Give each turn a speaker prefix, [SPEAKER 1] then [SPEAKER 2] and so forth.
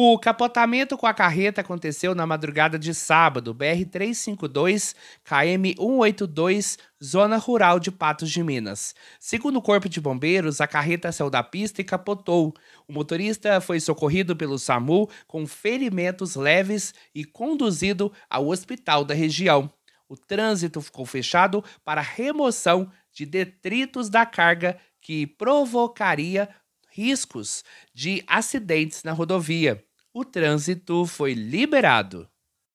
[SPEAKER 1] O capotamento com a carreta aconteceu na madrugada de sábado, BR-352, KM-182, zona rural de Patos de Minas. Segundo o Corpo de Bombeiros, a carreta saiu da pista e capotou. O motorista foi socorrido pelo SAMU com ferimentos leves e conduzido ao hospital da região. O trânsito ficou fechado para remoção de detritos da carga que provocaria riscos de acidentes na rodovia o trânsito foi liberado.